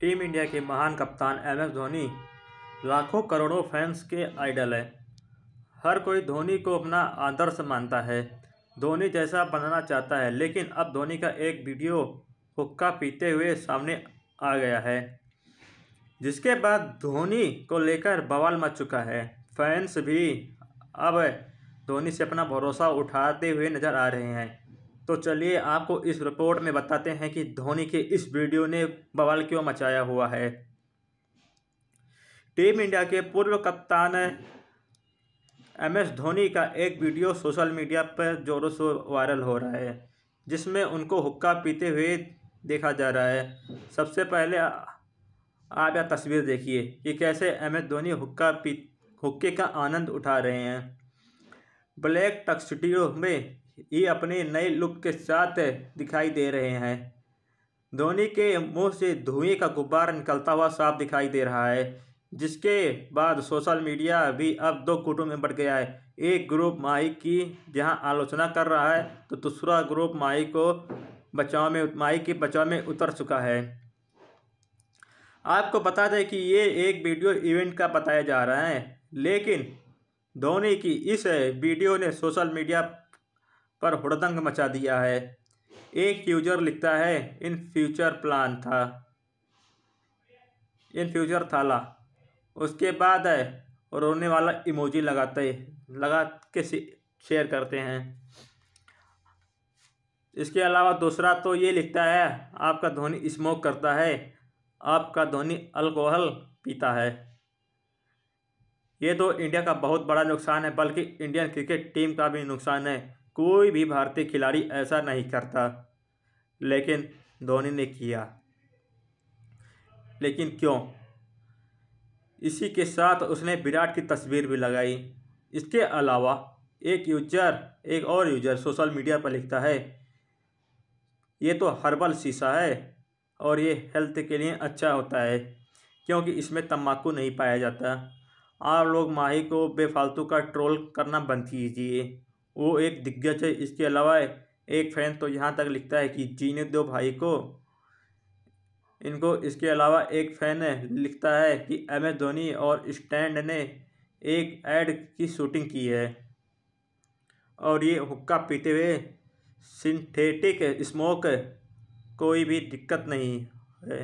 team India के महान कप्तान एम एस धोनी लाखों करोड़ों फैंस के आइडल है हर कोई धोनी को अपना आदर्श मानता है धोनी जैसा बनना चाहता है लेकिन अब धोनी का एक वीडियो हुक्का पीते हुए सामने आ गया है जिसके बाद धोनी को लेकर बवाल मच चुका है फैंस भी अब धोनी से अपना भरोसा उठाते हुए नज़र आ रहे हैं तो चलिए आपको इस रिपोर्ट में बताते हैं कि धोनी के इस वीडियो ने बवाल क्यों मचाया हुआ है टीम इंडिया के पूर्व कप्तान एम एस धोनी का एक वीडियो सोशल मीडिया पर जोरों से वायरल हो रहा है जिसमें उनको हुक्का पीते हुए देखा जा रहा है सबसे पहले आप यह तस्वीर देखिए कि कैसे एम एस धोनी हुक्का पी हुक्के का आनंद उठा रहे हैं ब्लैक टक्सटीरो में ही अपने नए लुक के साथ दिखाई दे रहे हैं धोनी के मुंह से धुएं का गुब्बारा निकलता हुआ साफ दिखाई दे रहा है जिसके बाद सोशल मीडिया भी अब दो गुटों में बढ़ गया है एक ग्रुप माई की जहां आलोचना कर रहा है तो दूसरा ग्रुप माई को बचाव में माई के बचाव में उतर चुका है आपको बता दें कि ये एक वीडियो इवेंट का बताया जा रहा है लेकिन धोनी की इस वीडियो ने सोशल मीडिया पर हुड़दंग मचा दिया है एक यूजर लिखता है इन फ्यूचर प्लान था इन फ्यूचर थाला उसके बाद है रोने वाला इमोजी लगाते लगा के शेयर करते हैं इसके अलावा दूसरा तो ये लिखता है आपका धोनी स्मोक करता है आपका धोनी अल्कोहल पीता है ये तो इंडिया का बहुत बड़ा नुकसान है बल्कि इंडियन क्रिकेट टीम का भी नुकसान है कोई भी भारतीय खिलाड़ी ऐसा नहीं करता लेकिन धोनी ने किया लेकिन क्यों इसी के साथ उसने विराट की तस्वीर भी लगाई इसके अलावा एक यूजर एक और यूजर सोशल मीडिया पर लिखता है ये तो हर्बल शीशा है और ये हेल्थ के लिए अच्छा होता है क्योंकि इसमें तम्बाकू नहीं पाया जाता आप लोग माही को बेफालतू का ट्रोल करना बंद कीजिए वो एक दिग्गज है इसके अलावा एक फैन तो यहाँ तक लिखता है कि जीने दो भाई को इनको इसके अलावा एक फैन लिखता है कि एम एस धोनी और स्टैंड ने एक एड की शूटिंग की है और ये हुक्का पीते हुए सिंथेटिक स्मोक कोई भी दिक्कत नहीं है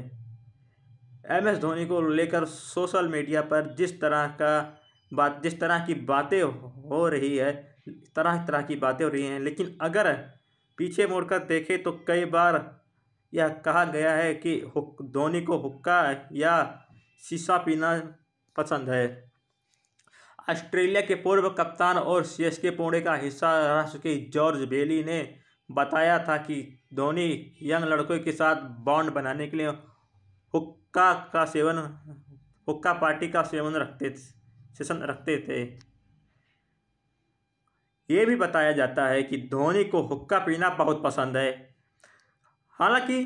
एम एस धोनी को लेकर सोशल मीडिया पर जिस तरह का बात जिस तरह की बातें हो रही है तरह तरह की बातें हो रही हैं लेकिन अगर पीछे मुड़कर देखें तो कई बार यह कहा गया है कि धोनी को हुक्का या शीशा पीना पसंद है ऑस्ट्रेलिया के पूर्व कप्तान और सी एस के पुणे का हिस्सा रह चुके जॉर्ज बेली ने बताया था कि धोनी यंग लड़कों के साथ बॉन्ड बनाने के लिए हुक्का का सेवन हुक्का पार्टी का सेवन रखते सेशन रखते थे ये भी बताया जाता है कि धोनी को हुक्का पीना बहुत पसंद है हालांकि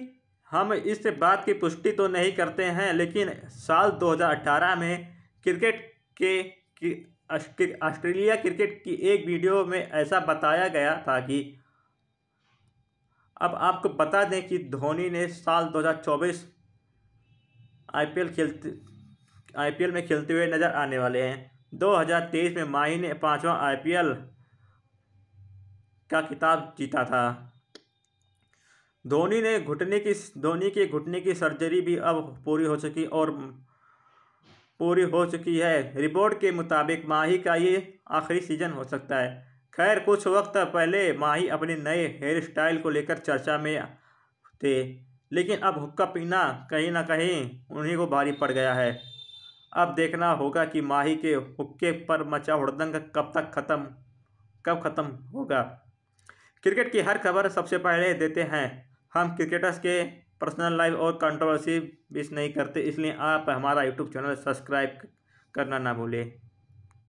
हम इस बात की पुष्टि तो नहीं करते हैं लेकिन साल 2018 में क्रिकेट के ऑस्ट्रेलिया क्रिकेट की एक वीडियो में ऐसा बताया गया था कि अब आपको बता दें कि धोनी ने साल 2024 आईपीएल खेलते आईपीएल में खेलते हुए नज़र आने वाले हैं 2023 में माही ने पाँचवा आईपीएल का खिताब जीता था धोनी ने घुटने की धोनी के घुटने की सर्जरी भी अब पूरी हो चुकी और पूरी हो चुकी है रिपोर्ट के मुताबिक माही का ये आखिरी सीजन हो सकता है खैर कुछ वक्त पहले माही अपने नए हेयर स्टाइल को लेकर चर्चा में थे लेकिन अब हुक्का पीना कहीं ना कहीं उन्हीं को भारी पड़ गया है अब देखना होगा कि माही के हुक्के पर मचा हुड़दंग कब तक ख़त्म कब ख़त्म होगा क्रिकेट की हर खबर सबसे पहले देते हैं हम क्रिकेटर्स के पर्सनल लाइफ और कंट्रोवर्सी मिस नहीं करते इसलिए आप हमारा यूट्यूब चैनल सब्सक्राइब करना ना भूलें